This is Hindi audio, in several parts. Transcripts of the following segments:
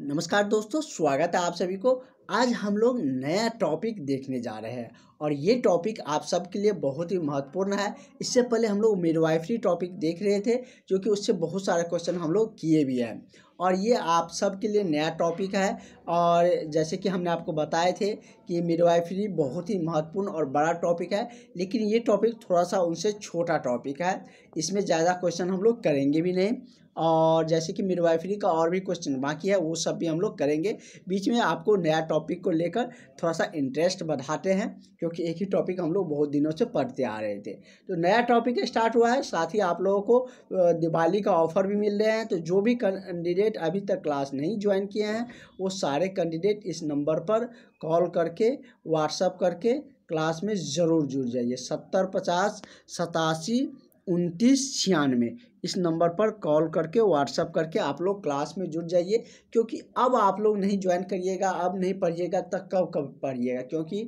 नमस्कार दोस्तों स्वागत है आप सभी को आज हम लोग नया टॉपिक देखने जा रहे हैं और ये टॉपिक आप सबके लिए बहुत ही महत्वपूर्ण है इससे पहले हम लोग मिडवाइफरी टॉपिक देख रहे थे जो कि उससे बहुत सारे क्वेश्चन हम लोग किए भी हैं और ये आप सबके लिए नया टॉपिक है और जैसे कि हमने आपको बताए थे कि मिडवाइफरी बहुत ही महत्वपूर्ण और बड़ा टॉपिक है लेकिन ये टॉपिक थोड़ा सा उनसे छोटा टॉपिक है इसमें ज़्यादा क्वेश्चन हम लोग करेंगे भी नहीं और जैसे कि मिडवाइफरी का और भी क्वेश्चन बाकी है वो सब भी हम लोग करेंगे बीच में आपको नया टॉपिक को लेकर थोड़ा सा इंटरेस्ट बढ़ाते हैं क्योंकि एक ही टॉपिक हम लोग बहुत दिनों से पढ़ते आ रहे थे तो नया टॉपिक स्टार्ट हुआ है साथ ही आप लोगों को दिवाली का ऑफर भी मिल रहे हैं तो जो भी कैंडिडेट अभी तक क्लास नहीं ज्वाइन किए हैं वो सारे कैंडिडेट इस नंबर पर कॉल करके व्हाट्सअप करके क्लास में ज़रूर जुड़ जाइए सत्तर पचास सतासी उनतीस छियानवे इस नंबर पर कॉल करके व्हाट्सअप करके आप लोग क्लास में जुड़ जाइए क्योंकि अब आप लोग नहीं ज्वाइन करिएगा अब नहीं पढ़िएगा तब कब कब पढ़िएगा क्योंकि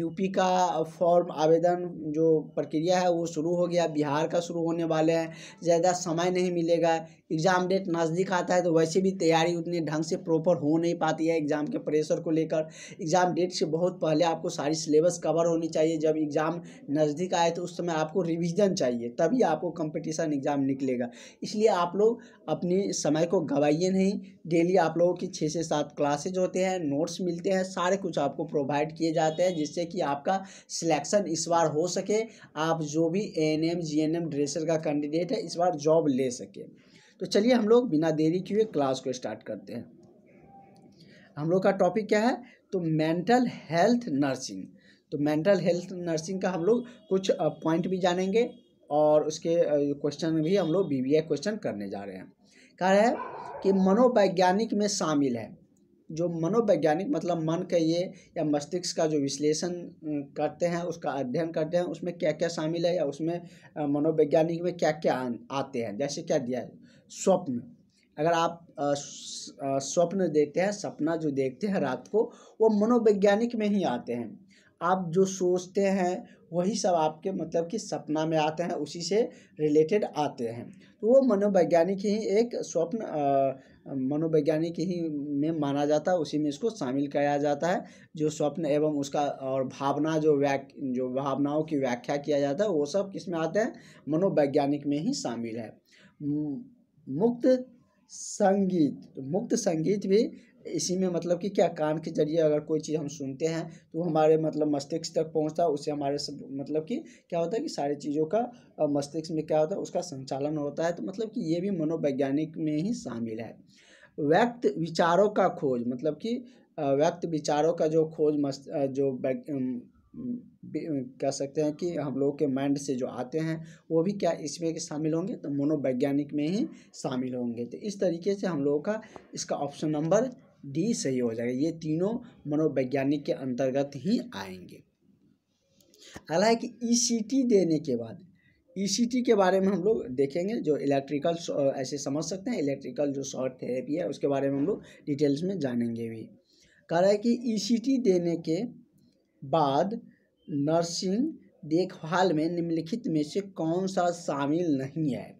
यूपी का फॉर्म आवेदन जो प्रक्रिया है वो शुरू हो गया बिहार का शुरू होने वाले हैं ज़्यादा समय नहीं मिलेगा एग्ज़ाम डेट नज़दीक आता है तो वैसे भी तैयारी उतनी ढंग से प्रॉपर हो नहीं पाती है एग्ज़ाम के प्रेशर को लेकर एग्ज़ाम डेट से बहुत पहले आपको सारी सिलेबस कवर होनी चाहिए जब एग्ज़ाम नज़दीक आए तो उस समय आपको रिविज़न चाहिए तभी आपको कंपटीशन एग्ज़ाम निकले निकलेगा इसलिए आप लोग अपने समय को गवाइए नहीं डेली आप लोगों की छः से सात क्लासेज होते हैं नोट्स मिलते हैं सारे कुछ आपको प्रोवाइड किए जाते हैं जिससे कि आपका सिलेक्शन इस बार हो सके आप जो भी A N M G N M ड्रेसर का कैंडिडेट है इस बार जॉब ले सके तो चलिए हम लोग बिना देरी किए क्लास को स्टार्ट करते हैं हम लोग का टॉपिक क्या है तो मेंटल हेल्थ नर्सिंग तो मेंटल हेल्थ नर्सिंग का हम लोग कुछ पॉइंट भी जानेंगे और उसके क्वेश्चन में भी हम लोग बी क्वेश्चन करने जा रहे हैं कह रहे हैं कि मनोवैज्ञानिक में शामिल है जो मनोवैज्ञानिक मतलब मन का ये या मस्तिष्क का जो विश्लेषण करते हैं उसका अध्ययन करते हैं उसमें क्या क्या शामिल है या उसमें मनोवैज्ञानिक में क्या क्या आते हैं जैसे क्या दिया है स्वप्न अगर आप स्वप्न देखते हैं सपना जो देखते हैं रात को वो मनोवैज्ञानिक में ही आते हैं आप जो सोचते हैं वही सब आपके मतलब कि सपना में आते हैं उसी से रिलेटेड आते हैं तो वो मनोवैज्ञानिक ही एक स्वप्न मनोवैज्ञानिक ही में माना जाता है उसी में इसको शामिल किया जाता है जो स्वप्न एवं उसका और भावना जो व्या जो भावनाओं की व्याख्या किया जाता है वो सब किस में आते हैं मनोवैज्ञानिक में ही शामिल है मुक्त संगीत मुक्त संगीत भी इसी में मतलब कि क्या कान के जरिए अगर कोई चीज़ हम सुनते हैं तो हमारे मतलब मस्तिष्क तक पहुंचता है उससे हमारे सब मतलब कि क्या होता है कि सारी चीज़ों का मस्तिष्क में क्या होता है उसका संचालन होता है तो मतलब कि ये भी मनोवैज्ञानिक में ही शामिल है व्यक्त विचारों का खोज मतलब कि व्यक्त विचारों का जो खोज मस्त जो कह सकते हैं कि हम लोग के माइंड से जो आते हैं वो भी क्या इसमें के शामिल होंगे तो मनोवैज्ञानिक में ही शामिल होंगे तो इस तरीके से हम लोगों का इसका ऑप्शन नंबर डी सही हो जाएगा ये तीनों मनोवैज्ञानिक के अंतर्गत ही आएंगे अगला है कि ईसीटी e देने के बाद ईसीटी e के बारे में हम लोग देखेंगे जो इलेक्ट्रिकल ऐसे समझ सकते हैं इलेक्ट्रिकल जो शॉर्ट थेरेपी है उसके बारे में हम लोग डिटेल्स में जानेंगे भी कह रहा है कि ईसीटी e देने के बाद नर्सिंग देखभाल में निम्नलिखित में से कौन सा शामिल नहीं है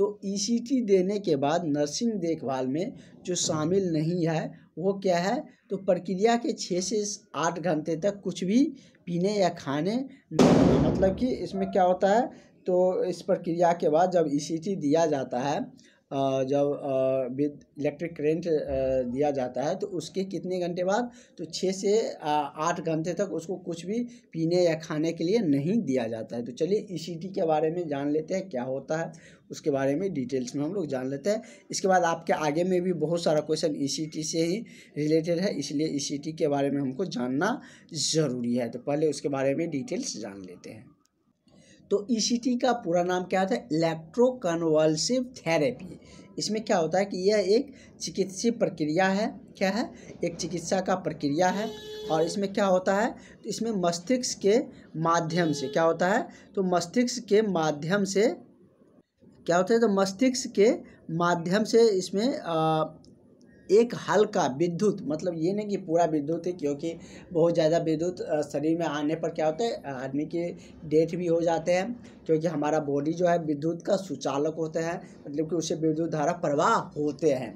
तो ईसीटी e देने के बाद नर्सिंग देखभाल में जो शामिल नहीं है वो क्या है तो प्रक्रिया के छः से आठ घंटे तक कुछ भी पीने या खाने मतलब कि इसमें क्या होता है तो इस प्रक्रिया के बाद जब ईसीटी e दिया जाता है जब विद इलेक्ट्रिक करेंट दिया जाता है तो उसके कितने घंटे बाद तो छः से आठ घंटे तक उसको कुछ भी पीने या खाने के लिए नहीं दिया जाता है तो चलिए ई e के बारे में जान लेते हैं क्या होता है उसके बारे में डिटेल्स में हम लोग जान लेते हैं इसके बाद आपके आगे में भी बहुत सारा क्वेश्चन ई e से ही रिलेटेड है इसलिए ई e के बारे में हमको जानना ज़रूरी है तो पहले उसके बारे में डिटेल्स जान लेते हैं तो ई e का पूरा नाम क्या होता है इलेक्ट्रोकनवल्सिव थेरेपी इसमें क्या होता है कि यह एक चिकित्सीय प्रक्रिया है क्या है एक चिकित्सा का प्रक्रिया है और इसमें क्या होता है तो इसमें मस्तिष्क के माध्यम से क्या होता है तो मस्तिष्क के माध्यम से क्या होता है तो मस्तिष्क के माध्यम से इसमें आ, एक हल्का विद्युत मतलब ये नहीं कि पूरा विद्युत है क्योंकि बहुत ज़्यादा विद्युत शरीर में आने पर क्या होता है आदमी के डेथ भी हो जाते हैं क्योंकि हमारा बॉडी जो है विद्युत का सुचालक होता है मतलब कि उसे विद्युत धारा प्रवाह होते हैं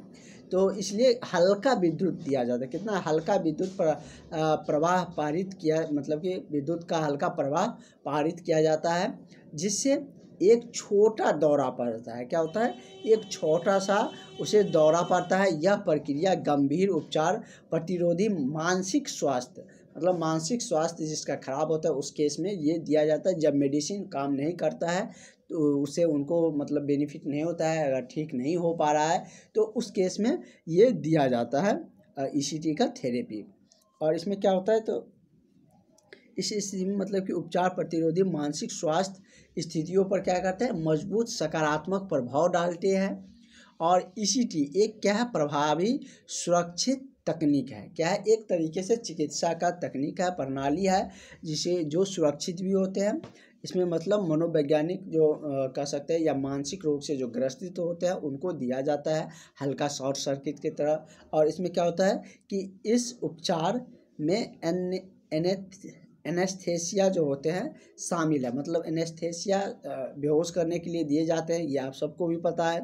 तो इसलिए हल्का विद्युत दिया जाता है कितना हल्का विद्युत प्रवाह पारित किया मतलब कि विद्युत का हल्का प्रवाह पारित किया जाता है जिससे एक छोटा दौरा पड़ता है क्या होता है एक छोटा सा उसे दौरा पड़ता है यह प्रक्रिया गंभीर उपचार प्रतिरोधी मानसिक स्वास्थ्य मतलब मानसिक स्वास्थ्य जिसका खराब होता है उस केस में ये दिया जाता है जब मेडिसिन काम नहीं करता है तो उसे उनको मतलब बेनिफिट नहीं होता है अगर ठीक नहीं हो पा रहा है तो उस केस में ये दिया जाता है ई e का थेरेपी और इसमें क्या होता है तो इस स्थिति में मतलब कि उपचार प्रतिरोधी मानसिक स्वास्थ्य स्थितियों पर क्या करते हैं मजबूत सकारात्मक प्रभाव डालते हैं और ई एक क्या है प्रभावी सुरक्षित तकनीक है क्या है एक तरीके से चिकित्सा का तकनीक है प्रणाली है जिसे जो सुरक्षित भी होते हैं इसमें मतलब मनोवैज्ञानिक जो कह सकते हैं या मानसिक रोग से जो ग्रस्तित होते हैं उनको दिया जाता है हल्का शॉर्ट सर्किट की तरह और इसमें क्या होता है कि इस उपचार में एन एनेथ एनेस्थेसिया जो होते हैं शामिल है मतलब एनेस्थेसिया बेहोश करने के लिए दिए जाते हैं ये आप सबको भी पता है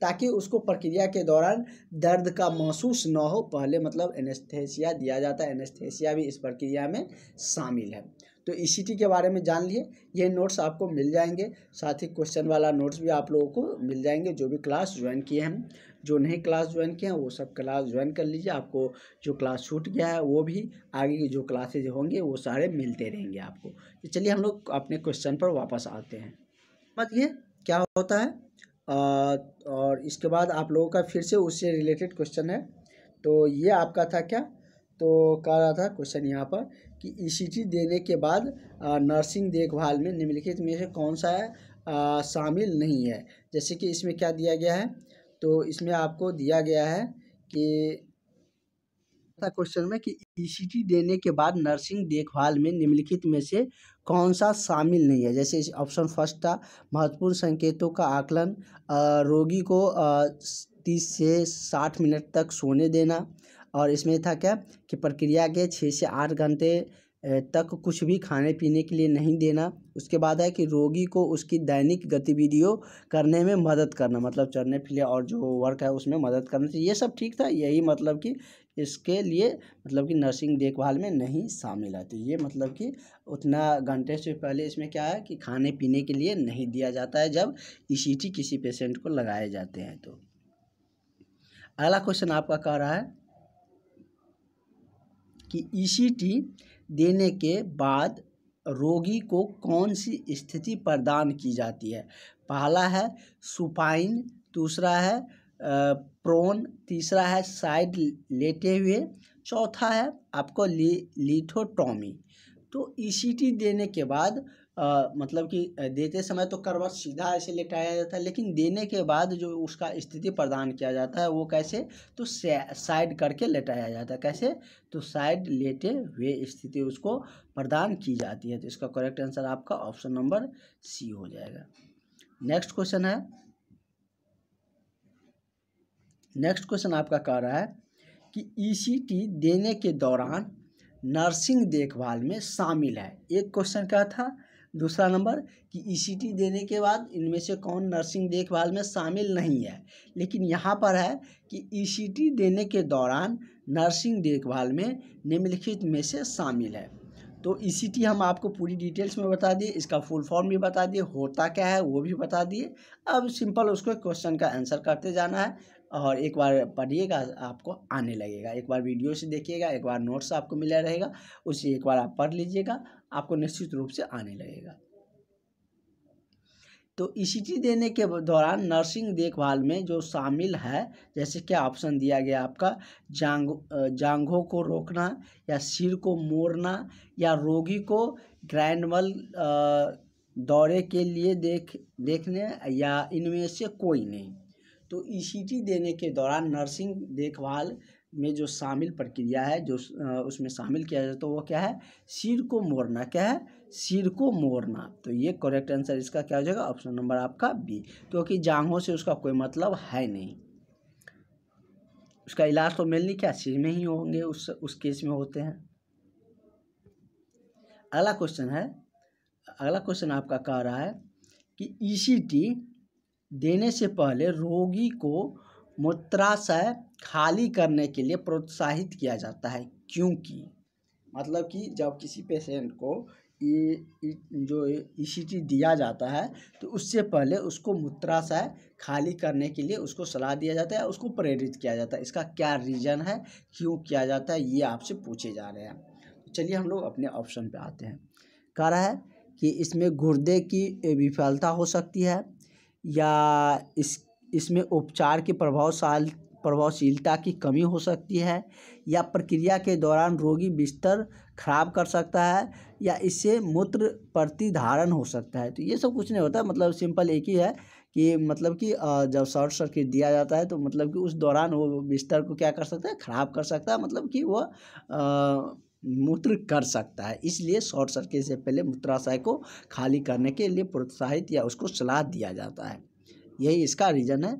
ताकि उसको प्रक्रिया के दौरान दर्द का महसूस न हो पहले मतलब एनेस्थेसिया दिया जाता है एनेस्थेसिया भी इस प्रक्रिया में शामिल है तो ई e के बारे में जान लिए ये नोट्स आपको मिल जाएंगे साथ ही क्वेश्चन वाला नोट्स भी आप लोगों को मिल जाएंगे जो भी क्लास ज्वाइन किए हैं जो नहीं क्लास ज्वाइन किया वो सब क्लास ज्वाइन कर लीजिए आपको जो क्लास छूट गया है वो भी आगे की जो क्लासेज होंगे वो सारे मिलते रहेंगे आपको तो चलिए हम लोग अपने क्वेश्चन पर वापस आते हैं समझिए क्या होता है आ, और इसके बाद आप लोगों का फिर से उससे रिलेटेड क्वेश्चन है तो ये आपका था क्या तो कह रहा था क्वेश्चन यहाँ पर कि ई e देने के बाद नर्सिंग देखभाल में निम्नलिखित में से कौन सा है शामिल नहीं है जैसे कि इसमें क्या दिया गया है तो इसमें आपको दिया गया है कि क्वेश्चन में कि ईसीटी e देने के बाद नर्सिंग देखभाल में निम्नलिखित में से कौन सा शामिल नहीं है जैसे ऑप्शन फर्स्ट था महत्वपूर्ण संकेतों का आकलन रोगी को तीस से साठ मिनट तक सोने देना और इसमें था क्या कि प्रक्रिया के छः से आठ घंटे तक कुछ भी खाने पीने के लिए नहीं देना उसके बाद है कि रोगी को उसकी दैनिक गतिविधियों करने में मदद करना मतलब चढ़ने फिरने और जो वर्क है उसमें मदद करना चाहिए तो ये सब ठीक था यही मतलब कि इसके लिए मतलब कि नर्सिंग देखभाल में नहीं शामिल है तो ये मतलब कि उतना घंटे से पहले इसमें क्या है कि खाने पीने के लिए नहीं दिया जाता है जब ई e किसी पेशेंट को लगाए जाते हैं तो अगला क्वेश्चन आपका कह रहा है कि ई e देने के बाद रोगी को कौन सी स्थिति प्रदान की जाती है पहला है सुपाइन दूसरा है प्रोन तीसरा है साइड लेटे हुए चौथा है आपको ली लिथोटॉमी तो ई सी टी देने के बाद आ, मतलब कि देते समय तो करवा सीधा ऐसे लेटाया जाता है लेकिन देने के बाद जो उसका स्थिति प्रदान किया जाता है वो कैसे तो साइड करके लेटाया जाता है कैसे तो साइड लेटे हुए स्थिति उसको प्रदान की जाती है तो इसका करेक्ट आंसर आपका ऑप्शन नंबर सी हो जाएगा नेक्स्ट क्वेश्चन है नेक्स्ट क्वेश्चन आपका कह रहा है कि ईसीटी e देने के दौरान नर्सिंग देखभाल में शामिल है एक क्वेश्चन क्या था दूसरा नंबर कि ई e देने के बाद इनमें से कौन नर्सिंग देखभाल में शामिल नहीं है लेकिन यहाँ पर है कि ई e देने के दौरान नर्सिंग देखभाल में निम्नलिखित में से शामिल है तो ई e हम आपको पूरी डिटेल्स में बता दिए इसका फुल फॉर्म भी बता दिए होता क्या है वो भी बता दिए अब सिंपल उसको क्वेश्चन का आंसर करते जाना है और एक बार पढ़िएगा आपको आने लगेगा एक बार वीडियो से देखिएगा एक बार नोट्स आपको मिला रहेगा उसे एक बार आप पढ़ लीजिएगा आपको निश्चित रूप से आने लगेगा तो ई देने के दौरान नर्सिंग देखभाल में जो शामिल है जैसे क्या ऑप्शन दिया गया आपका जांग जांघों को रोकना या सिर को मोड़ना या रोगी को ग्रैंडमल दौरे के लिए देख देखने या इनमें से कोई नहीं तो ईसीटी e देने के दौरान नर्सिंग देखभाल में जो शामिल प्रक्रिया है जो उसमें शामिल किया जाता तो है वो क्या है सिर को मोड़ना क्या है सिर को मोड़ना तो ये करेक्ट आंसर इसका क्या हो जाएगा ऑप्शन नंबर आपका बी क्योंकि तो जांघों से उसका कोई मतलब है नहीं उसका इलाज तो मेनली क्या सिर में ही होंगे उस उस केस में होते हैं अगला क्वेश्चन है अगला क्वेश्चन आपका कह रहा है कि ई e देने से पहले रोगी को मूत्राशय खाली करने के लिए प्रोत्साहित किया जाता है क्योंकि मतलब कि जब किसी पेशेंट को ये जो ई सी टी दिया जाता है तो उससे पहले उसको मूत्राशय खाली करने के लिए उसको सलाह दिया जाता है उसको प्रेरित किया जाता है इसका क्या रीज़न है क्यों किया जाता है ये आपसे पूछे जा रहे हैं तो चलिए हम लोग अपने ऑप्शन पे आते हैं कह रहा है कि इसमें गुर्दे की विफलता हो सकती है या इस इसमें उपचार के प्रभावशाल प्रभावशीलता की कमी हो सकती है या प्रक्रिया के दौरान रोगी बिस्तर खराब कर सकता है या इससे मूत्र प्रतिधारण हो सकता है तो ये सब कुछ नहीं होता मतलब सिंपल एक ही है कि मतलब कि जब शॉर्ट सर्किट दिया जाता है तो मतलब कि उस दौरान वो बिस्तर को क्या कर सकता है ख़राब कर सकता है मतलब कि वह मूत्र कर सकता है इसलिए शॉर्ट सर्किट से पहले मूत्राशय को खाली करने के लिए प्रोत्साहित या उसको सलाह दिया जाता है यही इसका रीज़न है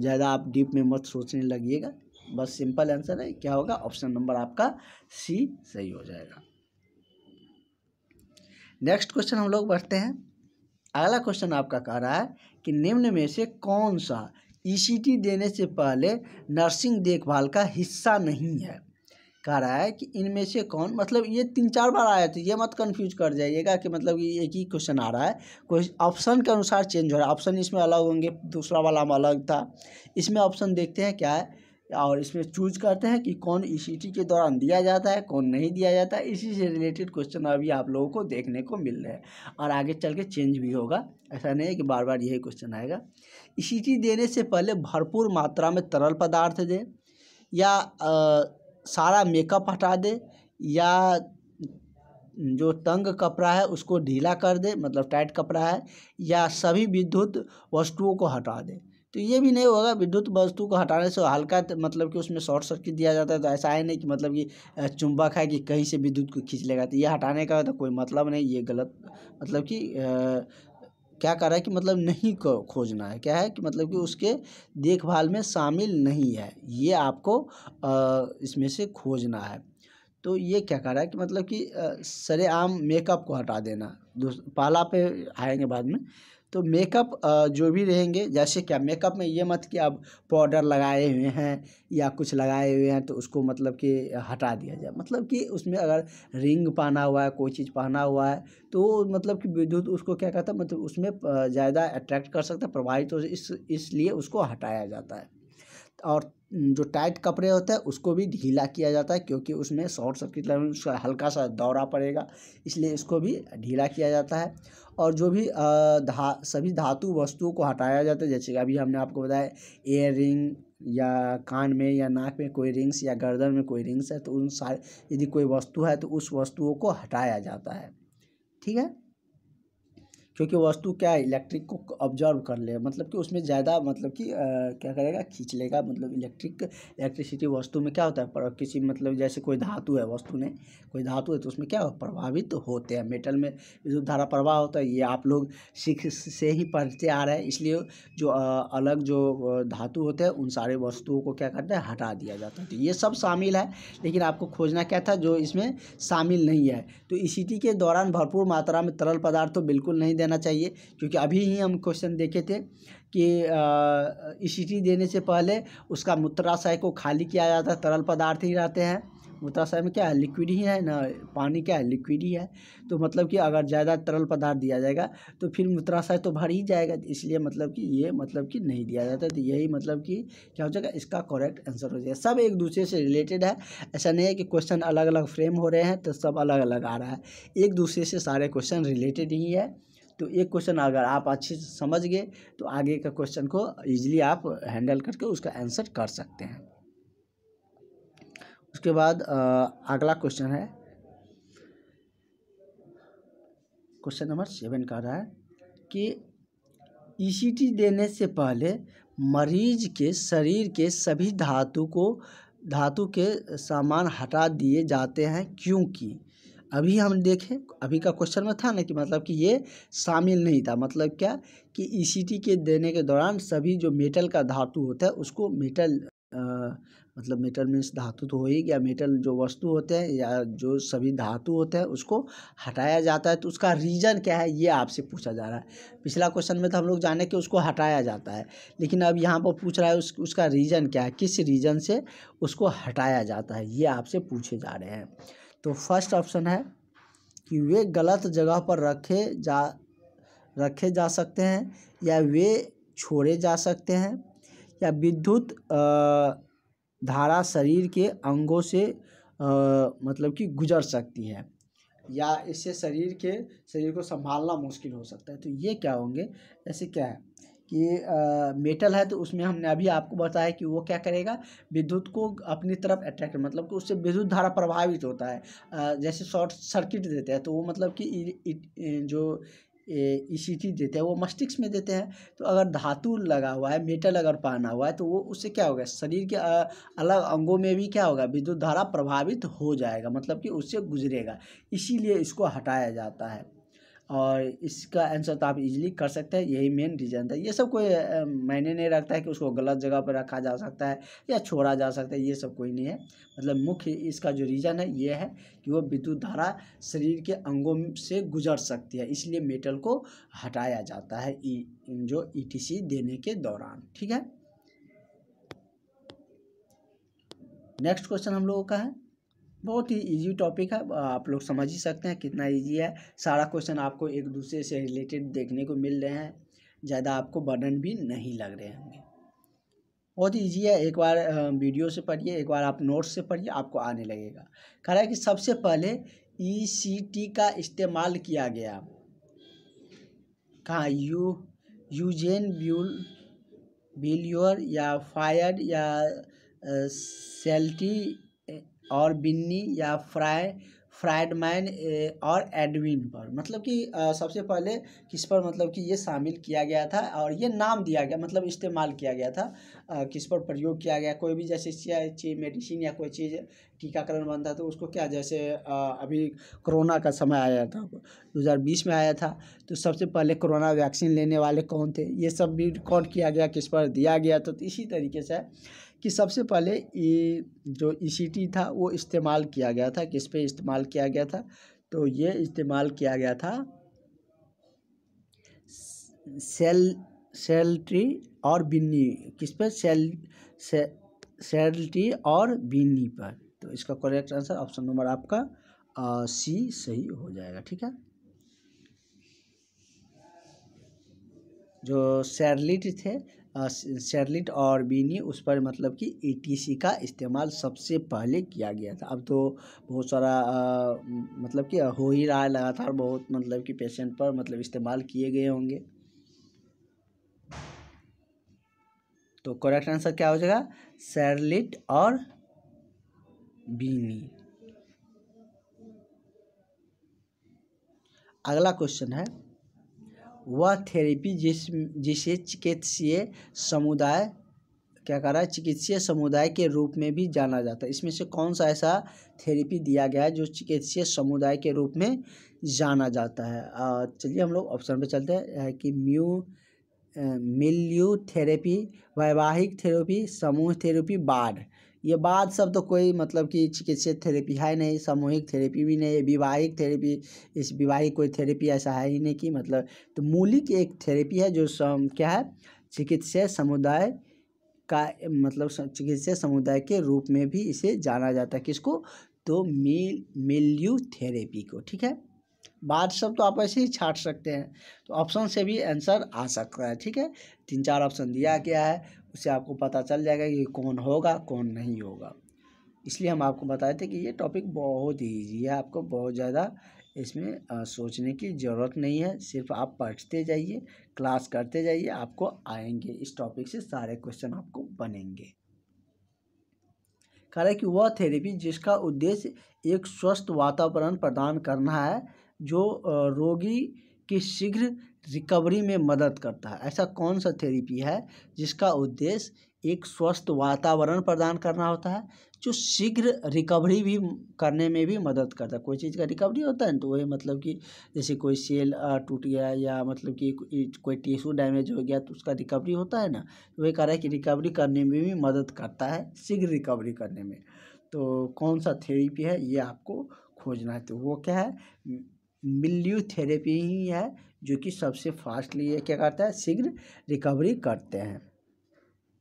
ज़्यादा आप डीप में मत सोचने लगिएगा बस सिंपल आंसर है क्या होगा ऑप्शन नंबर आपका सी सही हो जाएगा नेक्स्ट क्वेश्चन हम लोग बढ़ते हैं अगला क्वेश्चन आपका कह रहा है कि निम्न में से कौन सा ईसीटी e देने से पहले नर्सिंग देखभाल का हिस्सा नहीं है कह रहा है कि इनमें से कौन मतलब ये तीन चार बार आया तो ये मत कंफ्यूज कर जाइएगा कि मतलब कि एक ही क्वेश्चन आ रहा है कोई ऑप्शन के अनुसार चेंज हो रहा है ऑप्शन इसमें अलग होंगे दूसरा वाला में अलग था इसमें ऑप्शन देखते हैं क्या है और इसमें चूज करते हैं कि कौन ई e के दौरान दिया जाता है कौन नहीं दिया जाता है इसी से रिलेटेड क्वेश्चन अभी आप लोगों को देखने को मिल रहे हैं और आगे चल के चेंज भी होगा ऐसा नहीं है कि बार बार यही क्वेश्चन आएगा ई e देने से पहले भरपूर मात्रा में तरल पदार्थ दें या आ, सारा मेकअप हटा दे या जो तंग कपड़ा है उसको ढीला कर दे मतलब टाइट कपड़ा है या सभी विद्युत वस्तुओं को हटा दे तो ये भी नहीं होगा विद्युत वस्तु को हटाने से हल्का मतलब कि उसमें शॉर्ट सर्किट दिया जाता है तो ऐसा है नहीं कि मतलब कि चुंबक है कि कहीं से विद्युत को खींच लेगा तो ये हटाने का तो कोई मतलब नहीं ये गलत मतलब कि क्या कर रहा है कि मतलब नहीं खोजना है क्या है कि मतलब कि उसके देखभाल में शामिल नहीं है ये आपको इसमें से खोजना है तो ये क्या कर रहा है कि मतलब कि सरेआम मेकअप को हटा देना पाला पे आएंगे बाद में तो मेकअप जो भी रहेंगे जैसे क्या मेकअप में ये मत कि आप पाउडर लगाए हुए हैं या कुछ लगाए हुए हैं तो उसको मतलब कि हटा दिया जाए मतलब कि उसमें अगर रिंग पहना हुआ है कोई चीज़ पहना हुआ है तो मतलब कि विद्युत उसको क्या कहता है मतलब उसमें ज़्यादा अट्रैक्ट कर सकता है प्रभावित तो इस इसलिए उसको हटाया जाता है और जो टाइट कपड़े होते हैं उसको भी ढीला किया जाता है क्योंकि उसमें शॉर्ट सर्किट लगने उसका हल्का सा दौरा पड़ेगा इसलिए इसको भी ढीला किया जाता है और जो भी धा सभी धातु वस्तुओं को हटाया जाता है जैसे कि अभी हमने आपको बताया एयर रिंग या कान में या नाक में कोई रिंग्स या गर्दन में कोई रिंग्स है तो उन सारे यदि कोई वस्तु है तो उस वस्तुओं को हटाया जाता है ठीक है क्योंकि वस्तु क्या है इलेक्ट्रिक को ऑब्जर्व कर लेगा मतलब कि उसमें ज़्यादा मतलब कि क्या करेगा खींच लेगा मतलब इलेक्ट्रिक इलेक्ट्रिसिटी वस्तु में क्या होता है पर किसी मतलब जैसे कोई धातु है वस्तु ने कोई धातु है तो उसमें क्या प्रभावित होते हैं मेटल में जो धारा प्रवाह होता है ये आप लोग सीख से ही पढ़ते आ रहे हैं इसलिए जो अलग जो धातु होते हैं उन सारे वस्तुओं को क्या करता है हटा दिया जाता है तो ये सब शामिल है लेकिन आपको खोजना क्या था जो इसमें शामिल नहीं है तो ई e के दौरान भरपूर मात्रा में तरल पदार्थ तो बिल्कुल नहीं देना चाहिए क्योंकि अभी ही हम क्वेश्चन देखे थे कि ईसीटी e देने से पहले उसका मूत्राशय को खाली किया जाता है तरल पदार्थ ही रहते हैं मूत्राशय में क्या है लिक्विड ही है ना पानी क्या है लिक्विड ही है तो मतलब कि अगर ज़्यादा तरल पदार्थ दिया जाएगा तो फिर मूत्राशय तो भर ही जाएगा इसलिए मतलब कि ये मतलब कि नहीं दिया जाता तो यही मतलब कि क्या हो जाएगा इसका करेक्ट आंसर हो जाएगा सब एक दूसरे से रिलेटेड है ऐसा नहीं है कि क्वेश्चन अलग अलग फ्रेम हो रहे हैं तो सब अलग अलग आ रहा है एक दूसरे से सारे क्वेश्चन रिलेटेड ही है तो एक क्वेश्चन अगर आप अच्छे से समझ गए तो आगे का क्वेश्चन को ईजिली आप हैंडल करके उसका आंसर कर सकते हैं उसके बाद अगला क्वेश्चन है क्वेश्चन नंबर सेवन का रहा है कि ईसीटी e देने से पहले मरीज के शरीर के सभी धातु को धातु के सामान हटा दिए जाते हैं क्योंकि अभी हम देखें अभी का क्वेश्चन में था ना कि मतलब कि ये शामिल नहीं था मतलब क्या कि ई e के देने के दौरान सभी जो मेटल का धातु होता है उसको मेटल मतलब मेटल मीन्स धातु तो हो ही गया मेटल जो वस्तु होते हैं या जो सभी धातु होते हैं उसको हटाया जाता है तो उसका रीज़न क्या है ये आपसे पूछा जा रहा है पिछला क्वेश्चन में तो हम लोग जाने कि उसको हटाया जाता है लेकिन अब यहाँ पर पूछ रहा है उस, उसका रीज़न क्या है किस रीज़न से उसको हटाया जाता है ये आपसे पूछे जा रहे हैं तो फर्स्ट ऑप्शन है कि वे गलत जगह पर रखे जा रखे जा सकते हैं या वे छोड़े जा सकते हैं या विद्युत धारा शरीर के अंगों से मतलब कि गुजर सकती है या इससे शरीर के शरीर को संभालना मुश्किल हो सकता है तो ये क्या होंगे ऐसे क्या है कि आ, मेटल है तो उसमें हमने अभी आपको बताया कि वो क्या करेगा विद्युत को अपनी तरफ अट्रैक्ट मतलब कि उससे विद्युत धारा प्रभावित होता है आ, जैसे शॉर्ट सर्किट देते हैं तो वो मतलब कि जो ई सी देते हैं वो मस्तिष्क में देते हैं तो अगर धातु लगा हुआ है मेटल अगर पहना हुआ है तो वो उससे क्या होगा शरीर के अलग अंगों में भी क्या होगा विद्युत धारा प्रभावित हो जाएगा मतलब कि उससे गुजरेगा इसीलिए इसको हटाया जाता है और इसका आंसर तो आप इजीली कर सकते हैं यही मेन रीज़न था ये सब कोई मायने नहीं रखता है कि उसको गलत जगह पर रखा जा सकता है या छोड़ा जा सकता है ये सब कोई नहीं है मतलब मुख्य इसका जो रीज़न है ये है कि वो विद्युत धारा शरीर के अंगों से गुजर सकती है इसलिए मेटल को हटाया जाता है ई जो ई e देने के दौरान ठीक है नेक्स्ट क्वेश्चन हम लोगों का है बहुत ही इजी टॉपिक है आप लोग समझ ही सकते हैं कितना इजी है सारा क्वेश्चन आपको एक दूसरे से रिलेटेड देखने को मिल रहे हैं ज़्यादा आपको बर्डन भी नहीं लग रहे होंगे बहुत ही ईजी है एक बार वीडियो से पढ़िए एक बार आप नोट्स से पढ़िए आपको आने लगेगा कह रहा है कि सबसे पहले ई सी टी का इस्तेमाल किया गया कहाँ यू यूजेन ब्यूल बिलियर या फायर या सेल्टी और बिन्नी या फ्राई फ्राइडमैन और एडविन पर मतलब कि सबसे पहले किस पर मतलब कि ये शामिल किया गया था और ये नाम दिया गया मतलब इस्तेमाल किया गया था किस पर प्रयोग किया गया कोई भी जैसे चीज़ मेडिसिन या कोई चीज़ टीकाकरण बनता तो उसको क्या जैसे अभी कोरोना का समय आया था 2020 में आया था तो सबसे पहले कोरोना वैक्सीन लेने वाले कौन थे ये सब भी रिकॉर्ड किया गया किस पर दिया गया तो इसी तरीके से कि सबसे पहले ये जो ई e था वो इस्तेमाल किया गया था किस पे इस्तेमाल किया गया था तो ये इस्तेमाल किया गया था सेल सेल्ट्री और बिन्नी किस पे सेल से, सेल्ट्री और बिन्नी पर तो इसका करेक्ट आंसर ऑप्शन नंबर आपका आ, सी सही हो जाएगा ठीक है जो सैरलिट थे सेरलिट और बीनी उस पर मतलब कि ईटीसी का इस्तेमाल सबसे पहले किया गया था अब तो बहुत सारा आ, मतलब कि हो ही रहा है लगातार बहुत मतलब कि पेशेंट पर मतलब इस्तेमाल किए गए होंगे तो करेक्ट आंसर क्या हो जाएगा सेरलिट और बीनी अगला क्वेश्चन है वह थेरेपी जिस जिसे चिकित्सीय समुदाय क्या कह रहा है चिकित्सीय समुदाय के रूप में भी जाना जाता है इसमें से कौन सा ऐसा थेरेपी दिया गया है जो चिकित्सीय समुदाय के रूप में जाना जाता है चलिए हम लोग ऑप्शन पर चलते हैं कि म्यू मिल्यू थेरेपी वैवाहिक थेरेपी समूह थेरेपी बाढ़ ये बात सब तो कोई मतलब कि चिकित्सीय थेरेपी है नहीं सामूहिक थेरेपी भी नहीं विवाहिक थेरेपी इस विवाहिक कोई थेरेपी ऐसा है ही नहीं कि मतलब तो मूलिक एक थेरेपी है जो सम, क्या है चिकित्सीय समुदाय का मतलब चिकित्सीय समुदाय के रूप में भी इसे जाना जाता है किसको तो मिल मिल्यू थेरेपी को ठीक है बात सब तो आप ऐसे ही छाट सकते हैं तो ऑप्शन से भी आंसर आ सकता है ठीक है तीन चार ऑप्शन दिया गया है उससे आपको पता चल जाएगा कि कौन होगा कौन नहीं होगा इसलिए हम आपको बताए थे कि ये टॉपिक बहुत ही ईजी है आपको बहुत ज़्यादा इसमें आ, सोचने की ज़रूरत नहीं है सिर्फ आप पढ़ते जाइए क्लास करते जाइए आपको आएंगे इस टॉपिक से सारे क्वेश्चन आपको बनेंगे कह रहे कि वह थेरेपी जिसका उद्देश्य एक स्वस्थ वातावरण प्रदान करना है जो रोगी की शीघ्र रिकवरी में मदद करता है ऐसा कौन सा थेरेपी है जिसका उद्देश्य एक स्वस्थ वातावरण प्रदान करना होता है जो शीघ्र रिकवरी भी करने में भी मदद करता है कोई चीज़ का रिकवरी होता है ना तो वही मतलब कि जैसे कोई सेल टूट गया या मतलब कि कोई टिश्यू डैमेज हो गया तो उसका रिकवरी होता है ना तो वही कह रहा है कि रिकवरी करने में भी मदद करता है शीघ्र रिकवरी करने में तो कौन सा थेरेपी है ये आपको खोजना है तो वो क्या है मिल्यू थेरेपी ही है जो कि सबसे फास्टली ये क्या करता है शीघ्र रिकवरी करते हैं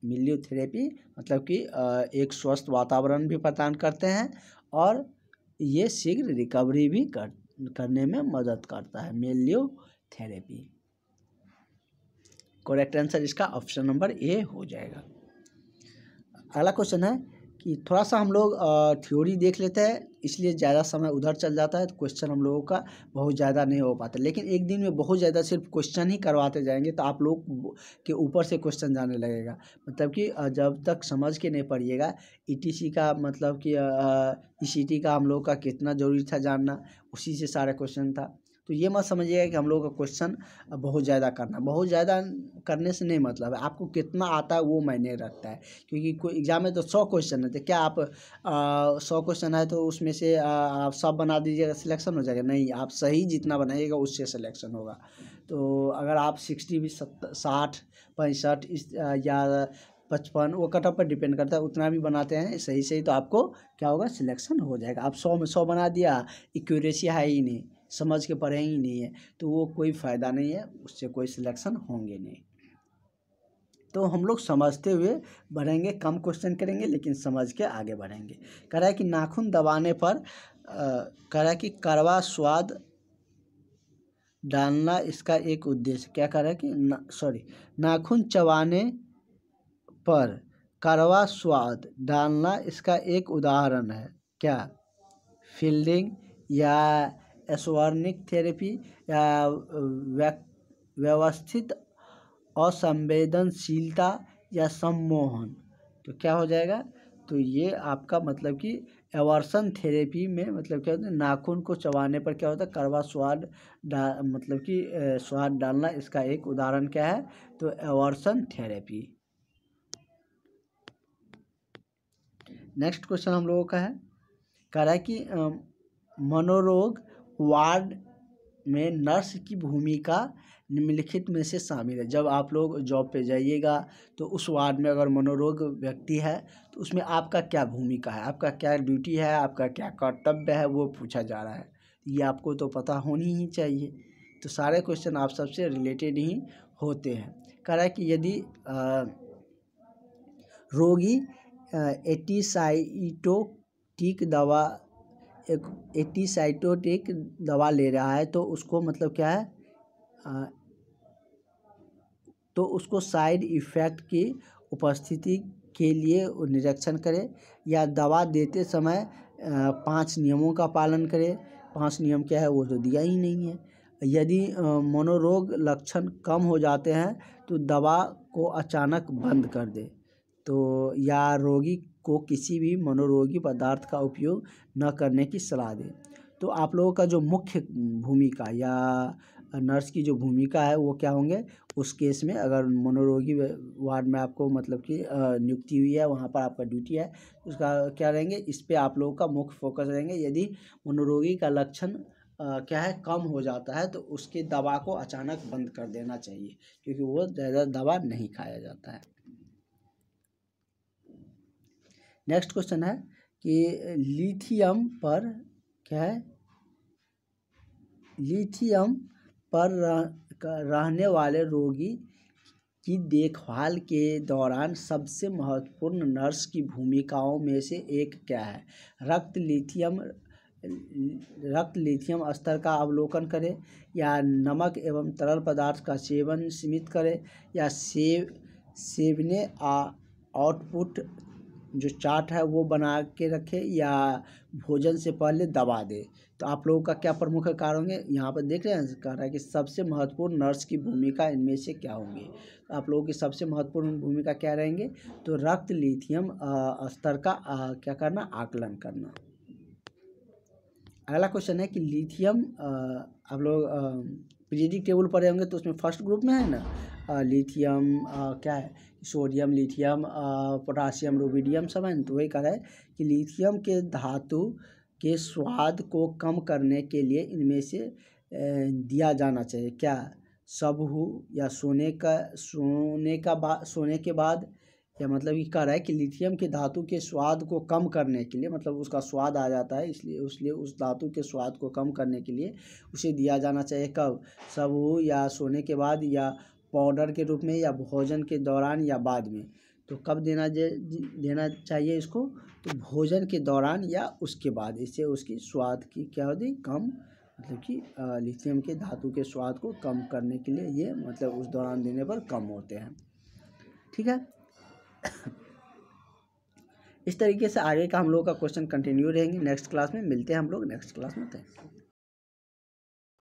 मिल्यू थेरेपी मतलब कि एक स्वस्थ वातावरण भी प्रदान करते हैं और ये शीघ्र रिकवरी भी कर करने में मदद करता है मिल्यू थेरेपी करेक्ट आंसर इसका ऑप्शन नंबर ए हो जाएगा अगला क्वेश्चन है कि थोड़ा सा हम लोग थ्योरी देख लेते हैं इसलिए ज़्यादा समय उधर चल जाता है तो क्वेश्चन हम लोगों का बहुत ज़्यादा नहीं हो पाता लेकिन एक दिन में बहुत ज़्यादा सिर्फ क्वेश्चन ही करवाते जाएंगे तो आप लोग के ऊपर से क्वेश्चन जाने लगेगा मतलब कि जब तक समझ के नहीं पढ़िएगा ई e का मतलब कि ई e का हम लोग का कितना ज़रूरी था जानना उसी से सारा क्वेश्चन था तो ये मत समझिएगा कि हम लोगों का क्वेश्चन बहुत ज़्यादा करना बहुत ज़्यादा करने से नहीं मतलब है आपको कितना आता है वो मायने रखता है क्योंकि कोई एग्ज़ाम में तो सौ क्वेश्चन है तो क्या आप सौ क्वेश्चन है तो उसमें से आ, आप सब बना दीजिएगा सिलेक्शन हो जाएगा नहीं आप सही जितना बनाइएगा उससे सिलेक्शन होगा तो अगर आप सिक्सटी भी साठ पैंसठ या पचपन वो कटअप पर डिपेंड करता है उतना भी बनाते हैं सही सही तो आपको क्या होगा सिलेक्शन हो जाएगा आप सौ में सौ बना दिया एक्यूरेसी है ही नहीं समझ के पढ़े ही नहीं है तो वो कोई फ़ायदा नहीं है उससे कोई सिलेक्शन होंगे नहीं तो हम लोग समझते हुए बढ़ेंगे कम क्वेश्चन करेंगे लेकिन समझ के आगे बढ़ेंगे कह रहा है कि नाखून दबाने पर कह रहा है कि करवा स्वाद डालना इसका एक उद्देश्य क्या कह रहा है कि ना, सॉरी नाखून चबाने पर करवा स्वाद डालना इसका एक उदाहरण है क्या फील्डिंग या एसवर्निक थेरेपी या व्यवस्थित असंवेदनशीलता या सम्मोहन तो क्या हो जाएगा तो ये आपका मतलब कि एवर्सन थेरेपी में मतलब क्या होता है नाखून को चबाने पर क्या होता है करवा स्वाद डा मतलब कि स्वाद डालना इसका एक उदाहरण क्या है तो एवर्सन थेरेपी नेक्स्ट क्वेश्चन हम लोगों का है कह रहा है कि मनोरोग वार्ड में नर्स की भूमिका निम्नलिखित में से शामिल है जब आप लोग जॉब पे जाइएगा तो उस वार्ड में अगर मनोरोग व्यक्ति है तो उसमें आपका क्या भूमिका है आपका क्या ड्यूटी है आपका क्या कर्तव्य है वो पूछा जा रहा है ये आपको तो पता होनी ही चाहिए तो सारे क्वेश्चन आप सबसे रिलेटेड ही होते हैं कह रहा है कि यदि रोगी एटीसाइटोटिक दवा एक एटीसाइटोटिक दवा ले रहा है तो उसको मतलब क्या है आ, तो उसको साइड इफ़ेक्ट की उपस्थिति के लिए निरीक्षण करें या दवा देते समय पांच नियमों का पालन करें पांच नियम क्या है वो तो दिया ही नहीं है यदि मनोरोग लक्षण कम हो जाते हैं तो दवा को अचानक बंद कर दें तो या रोगी को किसी भी मनोरोगी पदार्थ का उपयोग न करने की सलाह दें तो आप लोगों का जो मुख्य भूमिका या नर्स की जो भूमिका है वो क्या होंगे उस केस में अगर मनोरोगी वार्ड में आपको मतलब कि नियुक्ति हुई है वहाँ पर आपका ड्यूटी है उसका क्या रहेंगे इस पर आप लोगों का मुख्य फोकस रहेंगे यदि मनोरोगी का लक्षण क्या है कम हो जाता है तो उसके दवा को अचानक बंद कर देना चाहिए क्योंकि वो ज़्यादा दवा नहीं खाया जाता है नेक्स्ट क्वेश्चन है कि लिथियम पर क्या है लिथियम पर रहने वाले रोगी की देखभाल के दौरान सबसे महत्वपूर्ण नर्स की भूमिकाओं में से एक क्या है रक्त लिथियम रक्त लिथियम स्तर का अवलोकन करें या नमक एवं तरल पदार्थ का सेवन सीमित करें या सेव सेवने आउटपुट जो चाट है वो बना के रखे या भोजन से पहले दबा दे तो आप लोगों का क्या प्रमुख कारण होंगे यहाँ पर देख रहे हैं कह रहा है कि सबसे महत्वपूर्ण नर्स की भूमिका इनमें से क्या होंगी तो आप लोगों की सबसे महत्वपूर्ण भूमिका क्या रहेंगे तो रक्त लिथियम स्तर का आ, क्या करना आकलन करना अगला क्वेश्चन है कि लिथियम आप लोग पीरियडिक टेबल पढ़े होंगे तो उसमें फर्स्ट ग्रुप में है ना लिथियम क्या है सोडियम लिथियम पोटासियम रोबीडियम सब है तो वही कह रहा है कि लिथियम के धातु के स्वाद को कम करने के लिए इनमें से दिया जाना चाहिए क्या सबहू या सोने का सोने का बा सोने के बाद या मतलब ये कह रहा है कि लिथियम के धातु के स्वाद को कम करने के लिए मतलब उसका स्वाद आ जाता है इसलिए उसलिए उस धातु के स्वाद को कम करने के लिए उसे दिया जाना चाहिए कब सब या सोने के बाद या पाउडर के रूप में या भोजन के दौरान या बाद में तो कब देना देना चाहिए इसको तो भोजन के दौरान या उसके बाद इससे उसकी स्वाद की क्या होती कम मतलब कि लिथियम के धातु के स्वाद को कम करने के लिए ये मतलब उस दौरान देने पर कम होते हैं ठीक है इस तरीके से आगे का हम लोग का क्वेश्चन कंटिन्यू रहेंगे नेक्स्ट क्लास में मिलते हैं हम लोग नेक्स्ट क्लास में थैंक यू